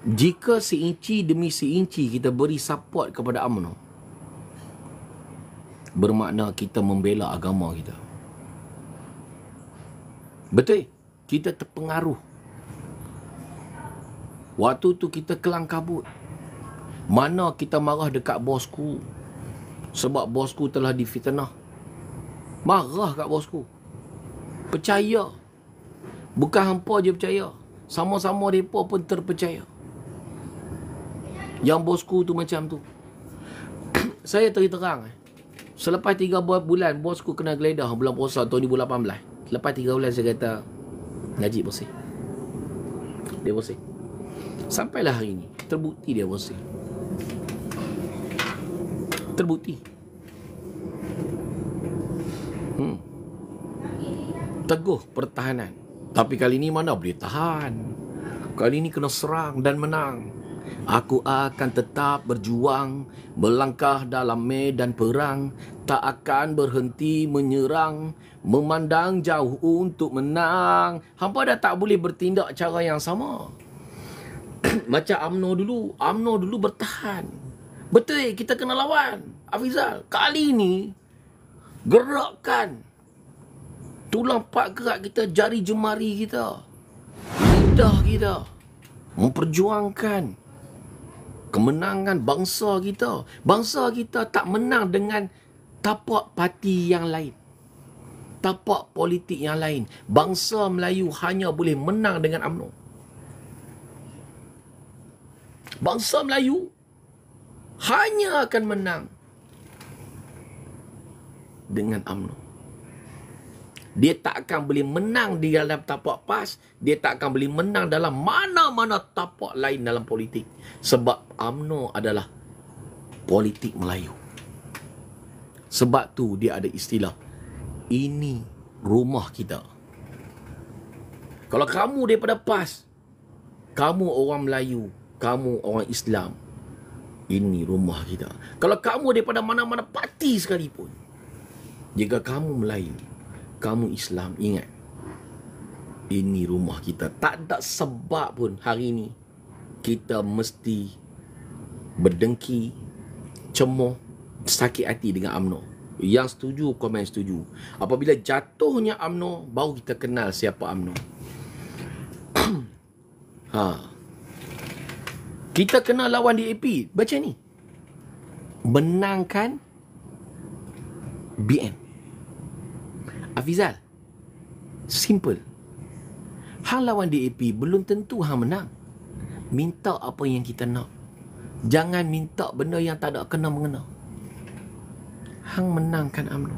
Jika seinci demi seinci kita beri support kepada UMNO Bermakna kita membela agama kita Betul? Kita terpengaruh Waktu tu kita kelang kabut Mana kita marah dekat bosku Sebab bosku telah difitnah Marah kat bosku Percaya Bukan hampa je percaya Sama-sama mereka pun terpercaya yang bosku tu macam tu Saya terang-terang eh. Selepas 3 bulan Bosku kena geledah Bulan puasa tahun 2018 Lepas 3 bulan saya kata Najib bersih Dia bersih Sampailah hari ni Terbukti dia bersih Terbukti hmm. Teguh pertahanan Tapi kali ni mana boleh tahan Kali ni kena serang dan menang Aku akan tetap berjuang, melangkah dalam medan perang, tak akan berhenti menyerang, memandang jauh untuk menang. Hampa dah tak boleh bertindak cara yang sama. Macam Amno dulu, Amno dulu bertahan. Betul, kita kena lawan. Afizal, kali ini gerakkan tulang pak gerak kita, jari jemari kita. Lidah kita. Memperjuangkan kemenangan bangsa kita. Bangsa kita tak menang dengan tapak parti yang lain. Tapak politik yang lain. Bangsa Melayu hanya boleh menang dengan UMNO. Bangsa Melayu hanya akan menang dengan UMNO. Dia tak akan boleh menang di dalam tapak PAS. Dia tak akan boleh menang dalam mana-mana tapak lain dalam politik. Sebab AMNO adalah politik Melayu. Sebab tu dia ada istilah. Ini rumah kita. Kalau kamu daripada PAS. Kamu orang Melayu. Kamu orang Islam. Ini rumah kita. Kalau kamu daripada mana-mana parti sekalipun. Jika kamu Melayu kamu Islam ingat ini rumah kita tak ada sebab pun hari ini kita mesti berdengki cemoh sakit hati dengan Amno yang setuju komen setuju apabila jatuhnya Amno baru kita kenal siapa Amno. ha kita kena lawan DAP baca ni menangkan BN. Afizal. Simple. Hang lawan DAP belum tentu hang menang. Minta apa yang kita nak. Jangan minta benda yang tak ada kena mengena. Hang menangkan UMNO.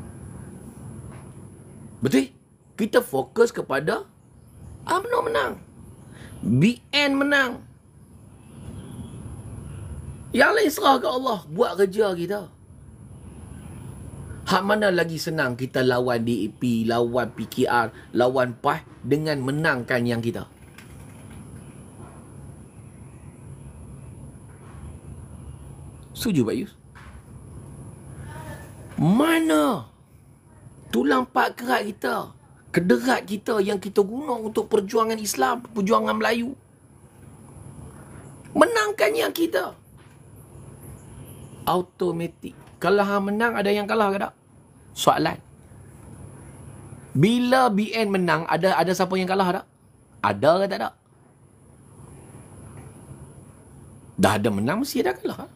Betul? Kita fokus kepada UMNO menang. BN menang. Yang lain serah ke Allah buat kerja kita. Hak mana lagi senang kita lawan DAP, lawan PKR, lawan PAH dengan menangkan yang kita? Setuju Pak Yus? Mana tulang pak kerat kita, kederat kita yang kita guna untuk perjuangan Islam, perjuangan Melayu? Menangkan yang kita automatik. Kalau hang menang ada yang kalah ke tak? Soalan. Bila BN menang ada ada siapa yang kalah tak? Ada ke tak ada? Dah ada menang mesti ada kalah.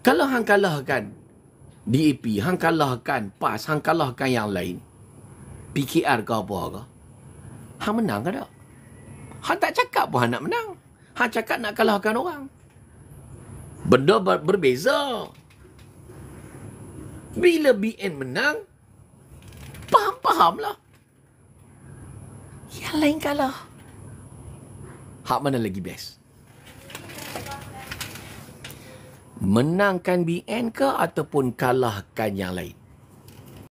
Kalau hang kalahkan DAP, hang kalahkan PAS, hang kalahkan yang lain. PKR ke apa ke? Hang menang ke tak? Hang tak cakap pun hang nak menang. Ha cakap nak kalahkan orang. Benda ber- berbeza. Bila BN menang, faham lah. Yang lain kalah. Hak mana lagi best? Menangkan BN ke ataupun kalahkan yang lain?